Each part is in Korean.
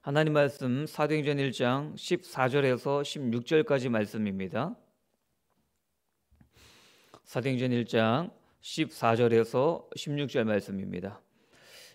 하나님 말씀 사도행전 1장 14절에서 16절까지 말씀입니다. 사도행전 1장 14절에서 16절 말씀입니다.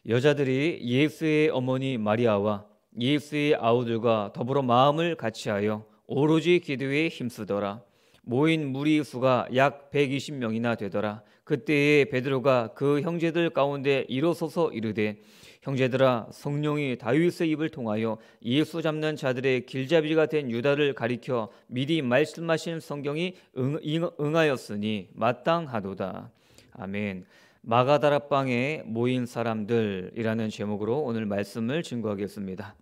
여자들이 예수의 어머니 마리아와 예수의 아우들과 더불어 마음을 같이하여 오로지 기도에 힘쓰더라. 모인 무리 수가 약 120명이나 되더라. 그때에 베드로가 그 형제들 가운데 일어서서 이르되 형제들아 성령이 다윗의 입을 통하여 예수 잡는 자들의 길잡이가 된 유다를 가리켜 미리 말씀하신 성경이 응, 응하였으니 마땅하도다. 아멘. 마가다라 방에 모인 사람들이라는 제목으로 오늘 말씀을 증거하겠습니다.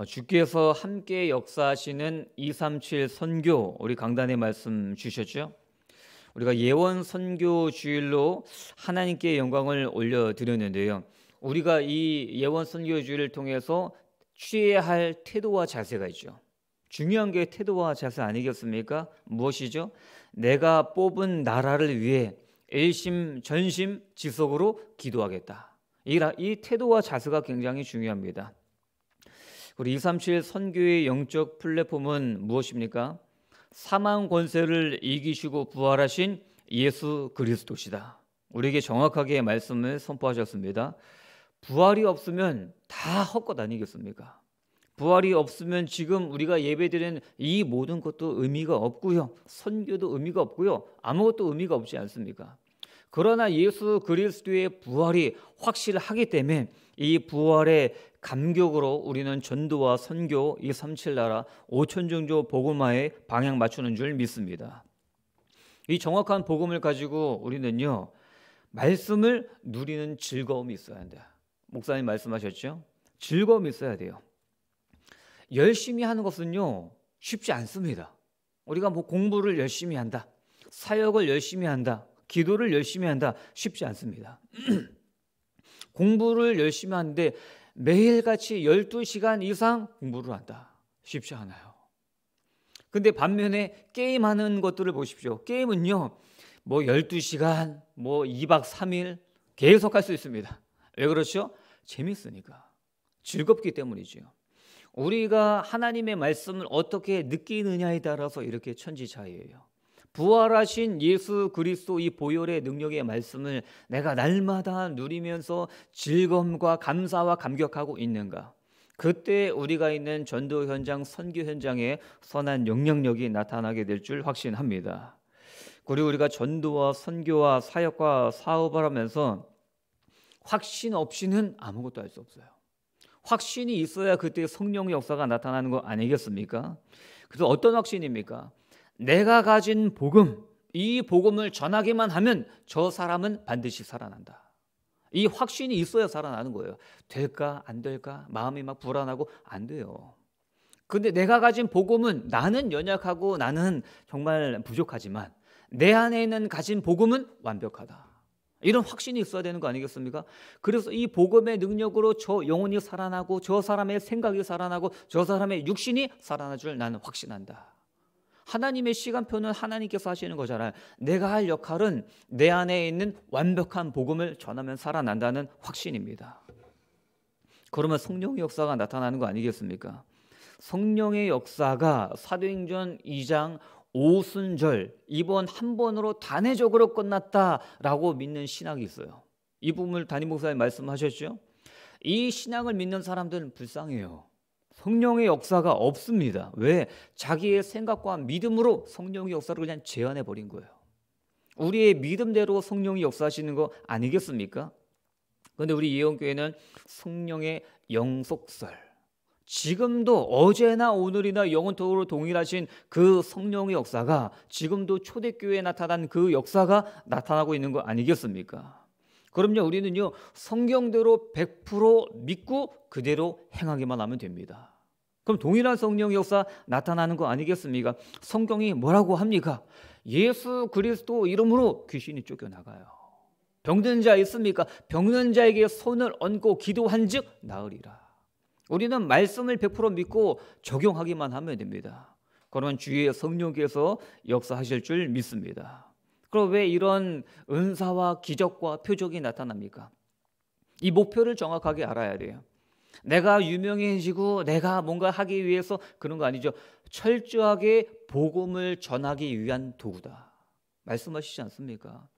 어, 주께서 함께 역사하시는 237 선교 우리 강단의 말씀 주셨죠. 우리가 예원 선교 주일로 하나님께 영광을 올려 드렸는데요. 우리가 이 예원 선교 주일을 통해서 취해야 할 태도와 자세가 있죠. 중요한 게 태도와 자세 아니겠습니까? 무엇이죠? 내가 뽑은 나라를 위해 일심 전심 지속으로 기도하겠다. 이, 태도와 자세가 굉장히 중요합니다. 우리 237 선교의 영적 플랫폼은 무엇입니까? 사망 권세를 이기시고 부활하신 예수 그리스도시다. 우리에게 정확하게 말씀을 선포하셨습니다. 부활이 없으면 다 헛것 아니겠습니까? 부활이 없으면 지금 우리가 예배드리는 이 모든 것도 의미가 없고요. 선교도 의미가 없고요. 아무것도 의미가 없지 않습니까? 그러나 예수 그리스도의 부활이 확실하기 때문에 이 부활의 감격으로 우리는 전도와 선교 이 삼칠나라 오천 종조 복음화에 방향 맞추는 줄 믿습니다. 이 정확한 복음을 가지고 우리는요 말씀을 누리는 즐거움이 있어야 한다. 목사님 말씀하셨죠? 즐거움이 있어야 돼요. 열심히 하는 것은요 쉽지 않습니다. 우리가 뭐 공부를 열심히 한다, 사역을 열심히 한다, 기도를 열심히 한다 쉽지 않습니다. 공부를 열심히 하는데 매일같이 12시간 이상 공부를 한다. 쉽지 않아요. 근데 반면에 게임하는 것들을 보십시오. 게임은요, 뭐 12시간, 뭐 2박 3일 계속 할 수 있습니다. 왜 그렇죠? 재밌으니까. 즐겁기 때문이죠 우리가 하나님의 말씀을 어떻게 느끼느냐에 따라서 이렇게 천지 차이예요. 부활하신 예수 그리스도 이 보혈의 능력의 말씀을 내가 날마다 누리면서 즐거움과 감사와 감격하고 있는가? 그때 우리가 있는 전도 현장, 선교 현장에 선한 영향력이 나타나게 될 줄 확신합니다. 그리고 우리가 전도와 선교와 사역과 사업을 하면서 확신 없이는 아무것도 할 수 없어요. 확신이 있어야 그때 성령 역사가 나타나는 거 아니겠습니까? 그래서 어떤 확신입니까? 내가 가진 복음, 이 복음을 전하기만 하면 저 사람은 반드시 살아난다. 이 확신이 있어야 살아나는 거예요. 될까 안 될까 마음이 막 불안하고 안 돼요. 근데 내가 가진 복음은 나는 연약하고 나는 정말 부족하지만 내 안에 있는 가진 복음은 완벽하다. 이런 확신이 있어야 되는 거 아니겠습니까? 그래서 이 복음의 능력으로 저 영혼이 살아나고 저 사람의 생각이 살아나고 저 사람의 육신이 살아나 줄 나는 확신한다. 하나님의 시간표는 하나님께서 하시는 거잖아요. 내가 할 역할은 내 안에 있는 완벽한 복음을 전하면 살아난다는 확신입니다. 그러면 성령의 역사가 나타나는 거 아니겠습니까? 성령의 역사가 사도행전 2장 오순절 이번 한 번으로 단회적으로 끝났다라고 믿는 신학이 있어요. 이 부분을 담임 목사님 말씀하셨죠? 이 신앙을 믿는 사람들은 불쌍해요. 성령의 역사가 없습니다. 왜? 자기의 생각과 믿음으로 성령의 역사를 그냥 제한해 버린 거예요. 우리의 믿음대로 성령이 역사하시는 거 아니겠습니까? 그런데 우리 예언교회는 성령의 영속설, 지금도 어제나 오늘이나 영원토록 동일하신 그 성령의 역사가 지금도 초대교회에 나타난 그 역사가 나타나고 있는 거 아니겠습니까? 그럼요, 우리는요, 성경대로 100% 믿고 그대로 행하기만 하면 됩니다. 그럼 동일한 성령 역사 나타나는 거 아니겠습니까? 성경이 뭐라고 합니까? 예수 그리스도 이름으로 귀신이 쫓겨나가요. 병든 자 있습니까? 병든 자에게 손을 얹고 기도한즉 나으리라. 우리는 말씀을 100% 믿고 적용하기만 하면 됩니다. 그러면 주의 성령께서 역사하실 줄 믿습니다. 그럼 왜 이런 은사와 기적과 표적이 나타납니까? 이 목표를 정확하게 알아야 돼요. 내가 유명해지고 내가 뭔가 하기 위해서 그런 거 아니죠. 철저하게 복음을 전하기 위한 도구다. 말씀하시지 않습니까?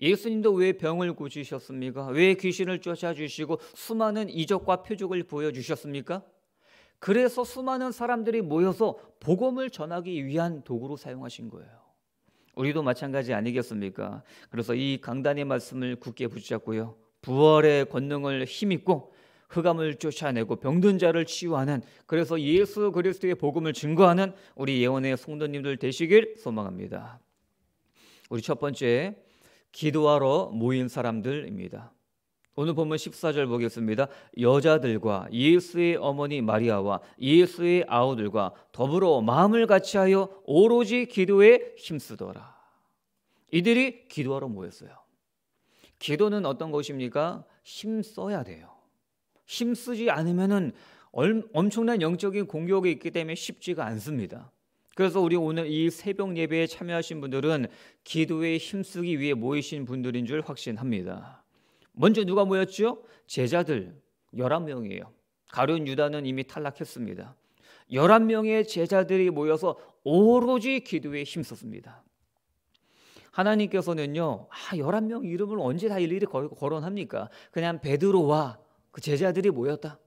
예수님도 왜 병을 고치셨습니까? 왜 귀신을 쫓아주시고 수많은 이적과 표적을 보여주셨습니까? 그래서 수많은 사람들이 모여서 복음을 전하기 위한 도구로 사용하신 거예요. 우리도 마찬가지 아니겠습니까? 그래서 이 강단의 말씀을 굳게 붙잡고요. 부활의 권능을 힘입고 흑암을 쫓아내고 병든 자를 치유하는 그래서 예수 그리스도의 복음을 증거하는 우리 예언의 성도님들 되시길 소망합니다. 우리 첫 번째 기도하러 모인 사람들입니다. 오늘 보면 14절 보겠습니다. 여자들과 예수의 어머니 마리아와 예수의 아우들과 더불어 마음을 같이하여 오로지 기도에 힘쓰더라. 이들이 기도하러 모였어요. 기도는 어떤 것입니까? 힘써야 돼요. 힘쓰지 않으면은 엄청난 영적인 공격이 있기 때문에 쉽지가 않습니다. 그래서 우리 오늘 이 새벽 예배에 참여하신 분들은 기도에 힘쓰기 위해 모이신 분들인 줄 확신합니다. 먼저 누가 모였죠? 제자들 11명이에요. 가룟 유다는 이미 탈락했습니다. 11명의 제자들이 모여서 오로지 기도에 힘썼습니다. 하나님께서는요. 아, 11명 이름을 언제 다 일일이 거론합니까? 그냥 베드로와 그 제자들이 모였다.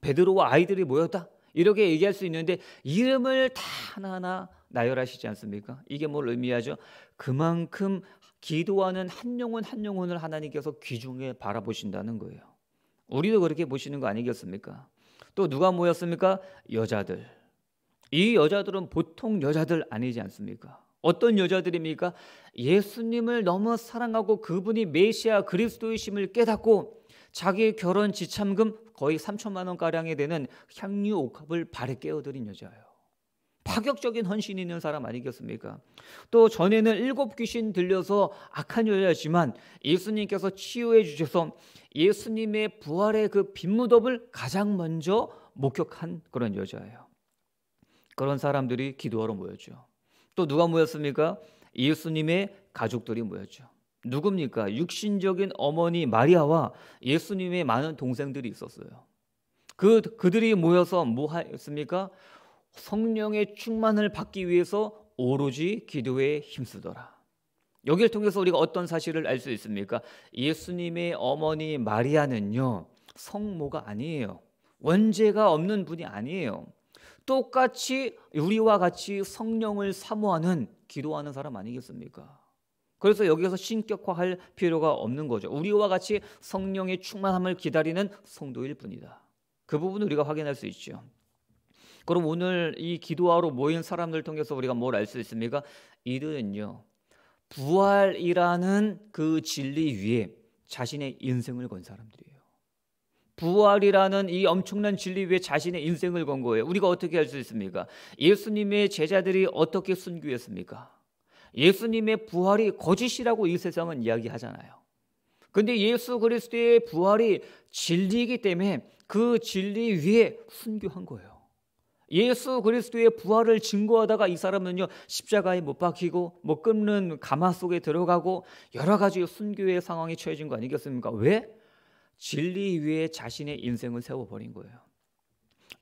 베드로와 아이들이 모였다. 이렇게 얘기할 수 있는데 이름을 다 하나하나 나열하시지 않습니까? 이게 뭘 의미하죠? 그만큼 기도하는 한 영혼 한 영혼을 하나님께서 귀중에 바라보신다는 거예요. 우리도 그렇게 보시는 거 아니겠습니까? 또 누가 모였습니까? 여자들. 이 여자들은 보통 여자들 아니지 않습니까? 어떤 여자들입니까? 예수님을 너무 사랑하고 그분이 메시아 그리스도이심을 깨닫고 자기의 결혼 지참금 거의 3천만 원 가량에 되는 향유 옥합을 발에 깨어드린 여자예요. 파격적인 헌신이 있는 사람 아니겠습니까? 또 전에는 일곱 귀신 들려서 악한 여자지만 예수님께서 치유해 주셔서 예수님의 부활의 그 빈무덤을 가장 먼저 목격한 그런 여자예요. 그런 사람들이 기도하러 모였죠. 또 누가 모였습니까? 예수님의 가족들이 모였죠. 누굽니까? 육신적인 어머니 마리아와 예수님의 많은 동생들이 있었어요. 그 그들이 모여서 뭐 했습니까? 성령의 충만을 받기 위해서 오로지 기도에 힘쓰더라. 여기를 통해서 우리가 어떤 사실을 알 수 있습니까? 예수님의 어머니 마리아는요. 성모가 아니에요. 원죄가 없는 분이 아니에요. 똑같이 우리와 같이 성령을 사모하는 기도하는 사람 아니겠습니까? 그래서 여기에서 신격화할 필요가 없는 거죠. 우리와 같이 성령의 충만함을 기다리는 성도일 뿐이다. 그 부분 우리가 확인할 수 있죠. 그럼 오늘 이 기도하러 모인 사람들 통해서 우리가 뭘 알 수 있습니까? 이들은요. 부활이라는 그 진리 위에 자신의 인생을 건 사람들이에요. 부활이라는 이 엄청난 진리 위에 자신의 인생을 건 거예요. 우리가 어떻게 할 수 있습니까? 예수님의 제자들이 어떻게 순교했습니까? 예수님의 부활이 거짓이라고 이 세상은 이야기하잖아요. 근데 예수 그리스도의 부활이 진리이기 때문에 그 진리 위에 순교한 거예요. 예수 그리스도의 부활을 증거하다가 이 사람은요 십자가에 못 박히고 못 뭐 끊는 가마 속에 들어가고 여러 가지 순교의 상황에 처해진 거 아니겠습니까? 왜? 진리 위에 자신의 인생을 세워버린 거예요.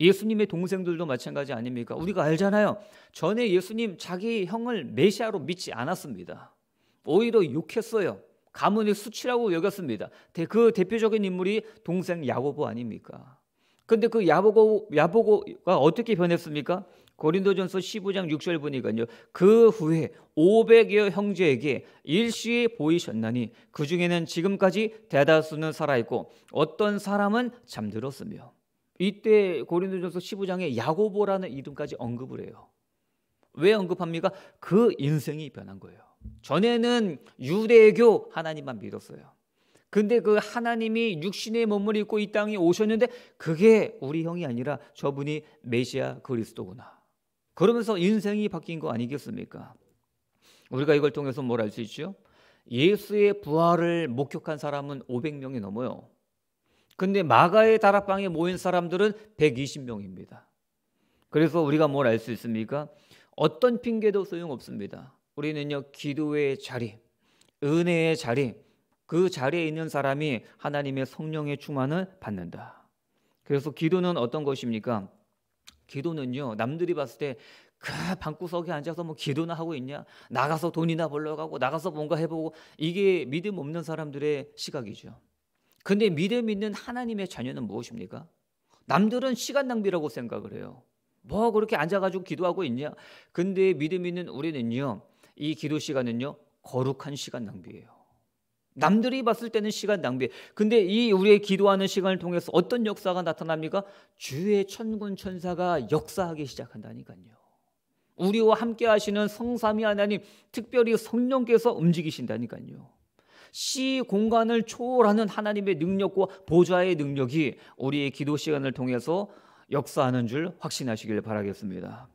예수님의 동생들도 마찬가지 아닙니까? 우리가 알잖아요. 전에 예수님 자기 형을 메시아로 믿지 않았습니다. 오히려 욕했어요. 가문의 수치라고 여겼습니다. 그 대표적인 인물이 동생 야고보 아닙니까? 근데 그 야보고 야보고가 어떻게 변했습니까? 고린도전서 15장 6절 보니까요. 그 후에 500여 형제에게 일시에 보이셨나니 그 중에는 지금까지 대다수는 살아 있고 어떤 사람은 잠들었으며 이때 고린도전서 15장에 야고보라는 이름까지 언급을 해요. 왜 언급합니까? 그 인생이 변한 거예요. 전에는 유대교 하나님만 믿었어요. 근데 그 하나님이 육신의 몸을 입고 이 땅에 오셨는데 그게 우리 형이 아니라 저분이 메시아 그리스도구나. 그러면서 인생이 바뀐 거 아니겠습니까? 우리가 이걸 통해서 뭘 알 수 있죠? 예수의 부활을 목격한 사람은 500명이 넘어요. 근데 마가의 다락방에 모인 사람들은 120명입니다. 그래서 우리가 뭘 알 수 있습니까? 어떤 핑계도 소용없습니다. 우리는요 기도의 자리, 은혜의 자리, 그 자리에 있는 사람이 하나님의 성령의 충만을 받는다. 그래서 기도는 어떤 것입니까? 기도는요 남들이 봤을 때 그 방구석에 앉아서 뭐 기도나 하고 있냐? 나가서 돈이나 벌러 가고 나가서 뭔가 해보고 이게 믿음 없는 사람들의 시각이죠. 근데 믿음 있는 하나님의 자녀는 무엇입니까? 남들은 시간 낭비라고 생각을 해요. 뭐 그렇게 앉아가지고 기도하고 있냐? 근데 믿음 있는 우리는요, 이 기도 시간은요, 거룩한 시간 낭비예요. 남들이 봤을 때는 시간 낭비. 근데 이 우리의 기도하는 시간을 통해서 어떤 역사가 나타납니까? 주의 천군 천사가 역사하기 시작한다니까요. 우리와 함께 하시는 성삼위 하나님, 특별히 성령께서 움직이신다니까요. 시 공간을 초월하는 하나님의 능력과 보좌의 능력이 우리의 기도 시간을 통해서 역사하는 줄 확신하시길 바라겠습니다.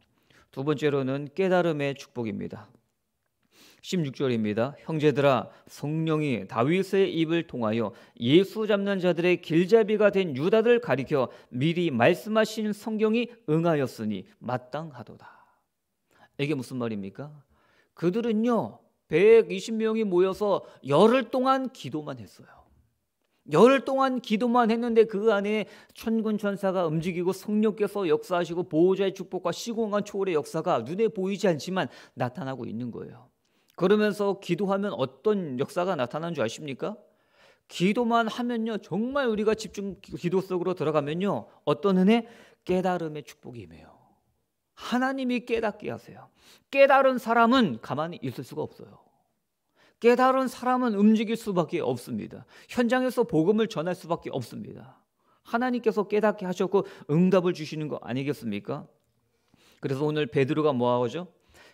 두 번째로는 깨달음의 축복입니다. 16절입니다. 형제들아 성령이 다윗의 입을 통하여 예수 잡는 자들의 길잡이가 된 유다들 가리켜 미리 말씀하신 성경이 응하였으니 마땅하도다. 이게 무슨 말입니까? 그들은요. 120명이 모여서 열흘 동안 기도만 했어요. 열흘 동안 기도만 했는데 그 안에 천군 천사가 움직이고 성령께서 역사하시고 보호자의 축복과 시공간 초월의 역사가 눈에 보이지 않지만 나타나고 있는 거예요. 그러면서 기도하면 어떤 역사가 나타나는 줄 아십니까? 기도만 하면요. 정말 우리가 집중 기도 속으로 들어가면요. 어떤 은혜? 깨달음의 축복이 임해요. 하나님이 깨닫게 하세요. 깨달은 사람은 가만히 있을 수가 없어요. 깨달은 사람은 움직일 수밖에 없습니다. 현장에서 복음을 전할 수밖에 없습니다. 하나님께서 깨닫게 하셨고 응답을 주시는 거 아니겠습니까? 그래서 오늘 베드로가 뭐 하죠?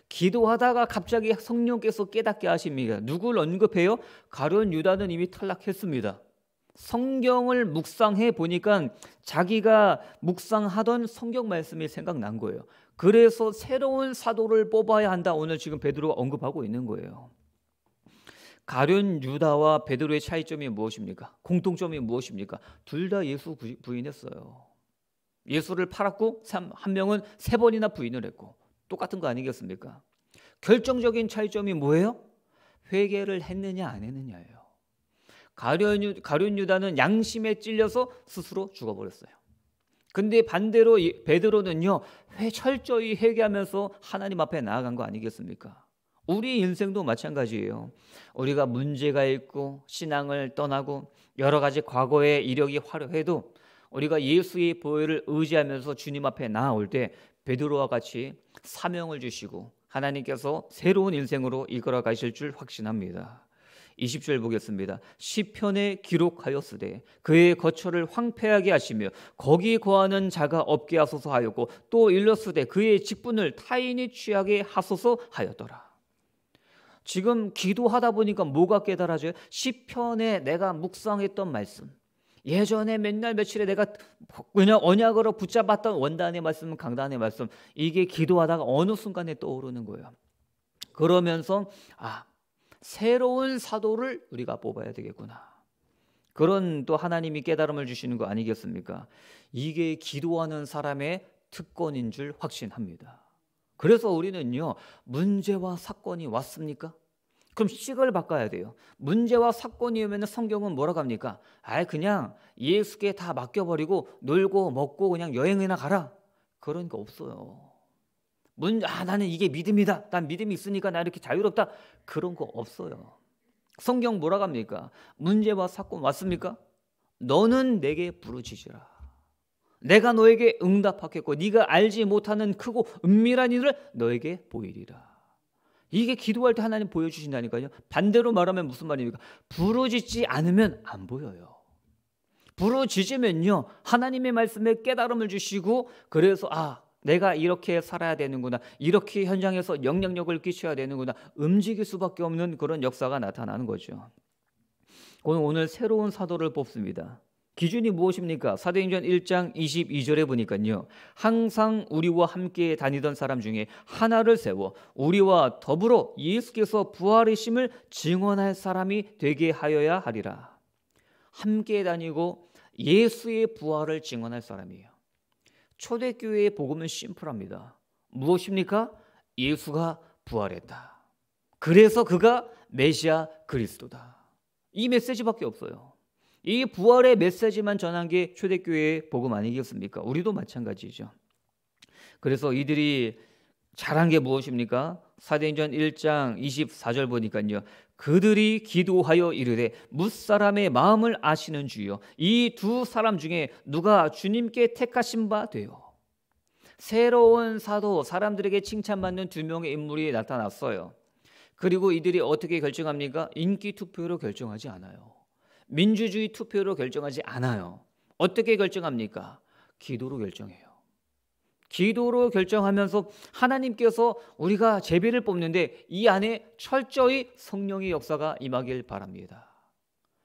기도하다가 갑자기 성령께서 깨닫게 하십니다. 누굴 언급해요? 가룟 유다는 이미 탈락했습니다. 성경을 묵상해 보니까 자기가 묵상하던 성경 말씀이 생각난 거예요. 그래서 새로운 사도를 뽑아야 한다. 오늘 지금 베드로가 언급하고 있는 거예요. 가룟 유다와 베드로의 차이점이 무엇입니까? 공통점이 무엇입니까? 둘 다 예수 부인했어요. 예수를 팔았고 한 명은 세 번이나 부인을 했고 똑같은 거 아니겠습니까? 결정적인 차이점이 뭐예요? 회개를 했느냐 안 했느냐예요. 가룟, 가룟 유다는 양심에 찔려서 스스로 죽어버렸어요. 근데 반대로 베드로는요 회 철저히 회개하면서 하나님 앞에 나아간 거 아니겠습니까? 우리 인생도 마찬가지예요. 우리가 문제가 있고 신앙을 떠나고 여러 가지 과거의 이력이 화려해도 우리가 예수의 보혈을 의지하면서 주님 앞에 나올때 베드로와 같이 사명을 주시고 하나님께서 새로운 인생으로 이끌어 가실 줄 확신합니다. 20절 보겠습니다. 시편에 기록하였으되 그의 거처를 황폐하게 하시며 거기 거하는 자가 없게 하소서 하였고 또 일렀으되 그의 직분을 타인이 취하게 하소서 하였더라. 지금 기도하다 보니까 뭐가 깨달아져요? 시편에 내가 묵상했던 말씀. 예전에 맨날 며칠에 내가 그냥 언약으로 붙잡았던 원단의 말씀, 강단의 말씀. 이게 기도하다가 어느 순간에 떠오르는 거예요. 그러면서 아, 새로운 사도를 우리가 뽑아야 되겠구나. 그런 또 하나님이 깨달음을 주시는 거 아니겠습니까? 이게 기도하는 사람의 특권인 줄 확신합니다. 그래서 우리는요, 문제와 사건이 왔습니까? 그럼 시 식을 바꿔야 돼요. 문제와 사건이 오면 성경은 뭐라고 합니까? 아예 그냥 예수께 다 맡겨버리고 놀고 먹고 그냥 여행이나 가라. 그런 그러니까 거 없어요. 문, 아, 나는 이게 믿음이다. 난 믿음이 있으니까 나 이렇게 자유롭다. 그런 거 없어요. 성경 뭐라 갑니까 문제와 사건 왔습니까? 너는 내게 부르짖으라. 내가 너에게 응답하겠고 네가 알지 못하는 크고 은밀한 일을 너에게 보이리라. 이게 기도할 때 하나님 보여주신다니까요. 반대로 말하면 무슨 말입니까? 부르짖지 않으면 안 보여요. 부르짖으면요 하나님의 말씀에 깨달음을 주시고 그래서 아 내가 이렇게 살아야 되는구나. 이렇게 현장에서 영향력을 끼쳐야 되는구나. 움직일 수밖에 없는 그런 역사가 나타나는 거죠. 오늘 오늘 새로운 사도를 뽑습니다. 기준이 무엇입니까? 사도행전 1장 22절에 보니까요. 항상 우리와 함께 다니던 사람 중에 하나를 세워 우리와 더불어 예수께서 부활의심을 증언할 사람이 되게 하여야 하리라. 함께 다니고 예수의 부활을 증언할 사람이에요. 초대교회의 복음은 심플합니다. 무엇입니까? 예수가 부활했다. 그래서 그가 메시아 그리스도다. 이 메시지밖에 없어요. 이 부활의 메시지만 전한 게 초대교회의 복음 아니겠습니까? 우리도 마찬가지죠. 그래서 이들이 잘한 게 무엇입니까? 사대행전 1장 24절 보니까요. 그들이 기도하여 이르되 무사람의 마음을 아시는 주여 이 두 사람 중에 누가 주님께 택하신 바 되요. 새로운 사도 사람들에게 칭찬받는 두 명의 인물이 나타났어요. 그리고 이들이 어떻게 결정합니까? 인기 투표로 결정하지 않아요. 민주주의 투표로 결정하지 않아요. 어떻게 결정합니까? 기도로 결정해요. 기도로 결정하면서 하나님께서 우리가 재배를 뽑는데 이 안에 철저히 성령의 역사가 임하길 바랍니다.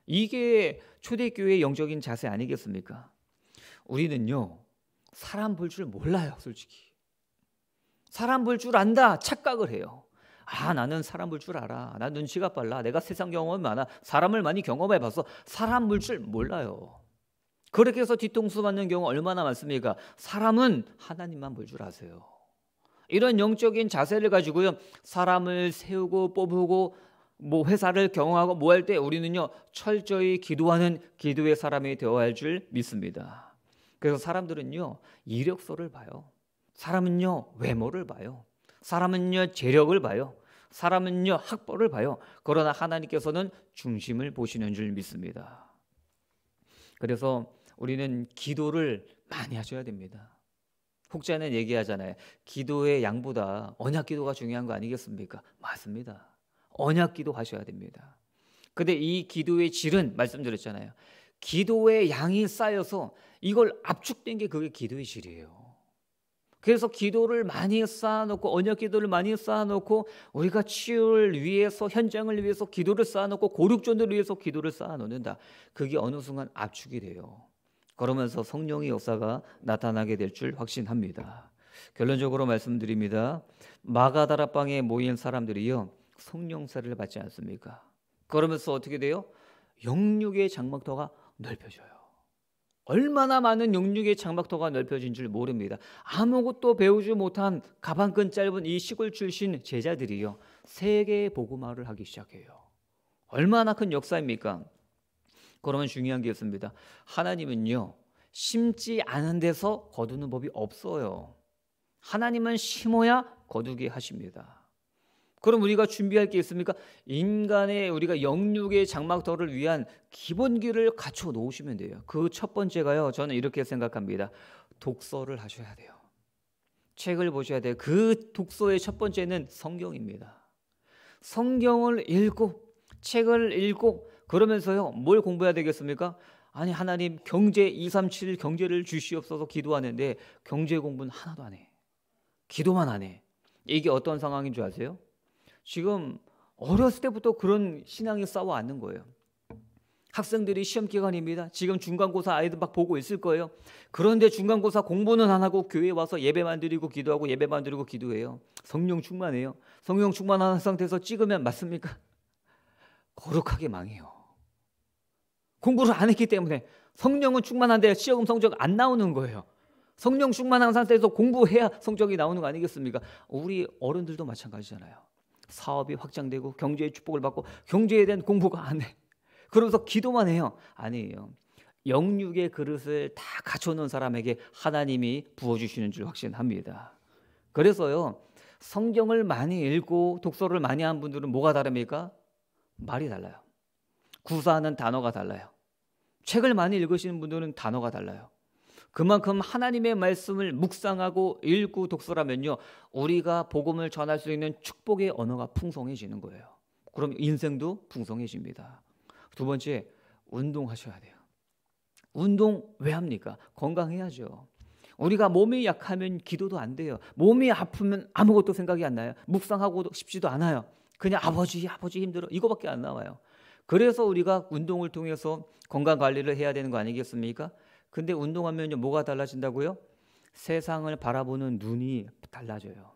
이게 초대교회의 영적인 자세 아니겠습니까? 우리는요, 사람 볼 줄 몰라요, 솔직히. 사람 볼 줄 안다, 착각을 해요. 아, 나는 사람 볼 줄 알아. 나 눈치가 빨라. 내가 세상 경험 많아. 사람을 많이 경험해 봐서 사람 볼 줄 몰라요. 그렇게 해서 뒤통수 맞는 경우 얼마나 많습니까? 사람은 하나님만 볼 줄 아세요. 이런 영적인 자세를 가지고요. 사람을 세우고 뽑고 뭐 회사를 경영하고 뭐 할 때 우리는요. 철저히 기도하는 기도의 사람이 되어야 할 줄 믿습니다. 그래서 사람들은요. 이력서를 봐요. 사람은요. 외모를 봐요. 사람은요. 재력을 봐요. 사람은요. 학벌을 봐요. 그러나 하나님께서는 중심을 보시는 줄 믿습니다. 그래서 우리는 기도를 많이 하셔야 됩니다. 혹자는 얘기하잖아요. 기도의 양보다 언약 기도가 중요한 거 아니겠습니까? 맞습니다. 언약 기도 하셔야 됩니다. 근데 이 기도의 질은 말씀드렸잖아요. 기도의 양이 쌓여서 이걸 압축된 게 그게 기도의 질이에요. 그래서 기도를 많이 쌓아놓고 언약 기도를 많이 쌓아놓고 우리가 치유를 위해서 현장을 위해서 기도를 쌓아놓고 고륙존을 위해서 기도를 쌓아놓는다. 그게 어느 순간 압축이 돼요. 그러면서 성령의 역사가 나타나게 될 줄 확신합니다. 결론적으로 말씀드립니다. 마가다라 방에 모인 사람들이요 성령사를 받지 않습니까? 그러면서 어떻게 돼요? 영육의 장막터가 넓혀져요. 얼마나 많은 영육의 장막터가 넓혀진 줄 모릅니다. 아무것도 배우지 못한 가방끈 짧은 이 시골 출신 제자들이요 세계 보고말을 하기 시작해요. 얼마나 큰 역사입니까? 그러면 중요한 게 있습니다. 하나님은요, 심지 않은 데서 거두는 법이 없어요. 하나님은 심어야 거두게 하십니다. 그럼 우리가 준비할 게 있습니까? 인간의 우리가 영육의 장막터를 위한 기본기를 갖춰 놓으시면 돼요. 그 첫 번째가요. 저는 이렇게 생각합니다. 독서를 하셔야 돼요. 책을 보셔야 돼요. 그 독서의 첫 번째는 성경입니다. 성경을 읽고 책을 읽고 그러면서요, 뭘 공부해야 되겠습니까? 아니, 하나님 경제 237 경제를 주시옵소서 기도하는데 경제 공부는 하나도 안 해. 기도만 안 해. 이게 어떤 상황인 줄 아세요? 지금 어렸을 때부터 그런 신앙이 싸워왔는 거예요. 학생들이 시험 기간입니다. 지금 중간고사 아이들 막 보고 있을 거예요. 그런데 중간고사 공부는 안 하고 교회 와서 예배만 드리고 기도하고 예배만 드리고 기도해요. 성령 충만해요. 성령 충만한 상태에서 찍으면 맞습니까? 거룩하게 망해요. 공부를 안 했기 때문에 성령은 충만한데 시험 성적 안 나오는 거예요. 성령 충만한 상태에서 공부해야 성적이 나오는 거 아니겠습니까? 우리 어른들도 마찬가지잖아요. 사업이 확장되고 경제의 축복을 받고 경제에 대한 공부가 안 해. 그러면서 기도만 해요. 아니에요. 영육의 그릇을 다 갖춰놓은 사람에게 하나님이 부어주시는 줄 확신합니다. 그래서요. 성경을 많이 읽고 독서를 많이 한 분들은 뭐가 다릅니까? 말이 달라요. 구사하는 단어가 달라요. 책을 많이 읽으시는 분들은 단어가 달라요. 그만큼 하나님의 말씀을 묵상하고 읽고 독서라면요. 우리가 복음을 전할 수 있는 축복의 언어가 풍성해지는 거예요. 그럼 인생도 풍성해집니다. 두 번째, 운동하셔야 돼요. 운동 왜 합니까? 건강해야죠. 우리가 몸이 약하면 기도도 안 돼요. 몸이 아프면 아무것도 생각이 안 나요. 묵상하고 싶지도 않아요. 그냥 아버지, 아버지 힘들어. 이거밖에 안 나와요. 그래서 우리가 운동을 통해서 건강 관리를 해야 되는 거 아니겠습니까? 근데 운동하면 뭐가 달라진다고요? 세상을 바라보는 눈이 달라져요.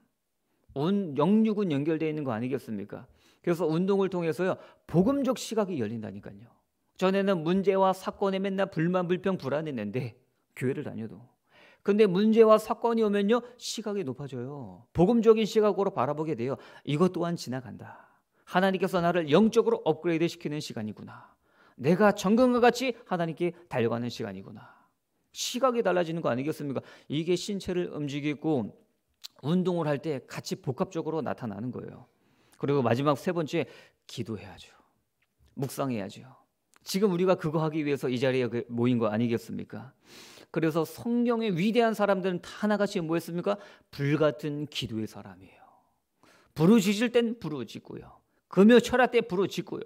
온 영육은 연결되어 있는 거 아니겠습니까? 그래서 운동을 통해서요, 복음적 시각이 열린다니까요. 전에는 문제와 사건에 맨날 불만, 불평, 불안했는데, 교회를 다녀도. 근데 문제와 사건이 오면요, 시각이 높아져요. 복음적인 시각으로 바라보게 돼요. 이것 또한 지나간다. 하나님께서 나를 영적으로 업그레이드 시키는 시간이구나. 내가 정금과 같이 하나님께 달려가는 시간이구나. 시각이 달라지는 거 아니겠습니까? 이게 신체를 움직이고 운동을 할 때 같이 복합적으로 나타나는 거예요. 그리고 마지막 세 번째 기도해야죠. 묵상해야죠. 지금 우리가 그거 하기 위해서 이 자리에 그 모인 거 아니겠습니까? 그래서 성경의 위대한 사람들은 다 하나같이 뭐였습니까? 불같은 기도의 사람이에요. 부르짖을 땐 부르짖고요. 금요 철학 때 부르짖고요.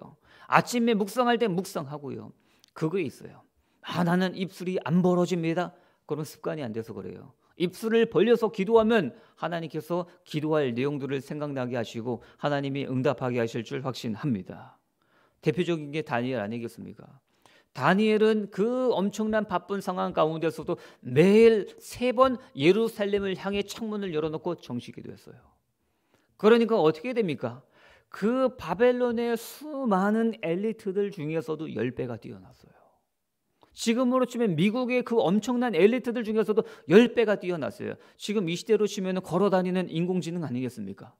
아침에 묵상할 때 묵상하고요. 그거 있어요. 아 나는 입술이 안 벌어집니다. 그런 습관이 안 돼서 그래요. 입술을 벌려서 기도하면 하나님께서 기도할 내용들을 생각나게 하시고 하나님이 응답하게 하실 줄 확신합니다. 대표적인 게 다니엘 아니겠습니까? 다니엘은 그 엄청난 바쁜 상황 가운데서도 매일 세 번 예루살렘을 향해 창문을 열어놓고 정식 기도했어요. 그러니까 어떻게 됩니까? 그 바벨론의 수많은 엘리트들 중에서도 10배가 뛰어났어요. 지금으로 치면 미국의 그 엄청난 엘리트들 중에서도 10배가 뛰어났어요. 지금 이 시대로 치면 걸어다니는 인공지능 아니겠습니까?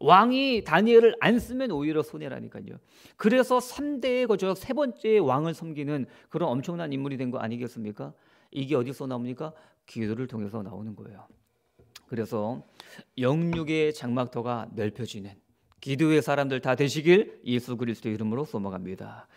왕이 다니엘을 안 쓰면 오히려 손해라니까요. 그래서 3대에 거쳐 세 번째 왕을 섬기는 그런 엄청난 인물이 된 거 아니겠습니까? 이게 어디서 나옵니까? 기도를 통해서 나오는 거예요. 그래서 영육의 장막터가 넓혀지는 기도의 사람들 다 되시길 예수 그리스도 이름으로 소망합니다.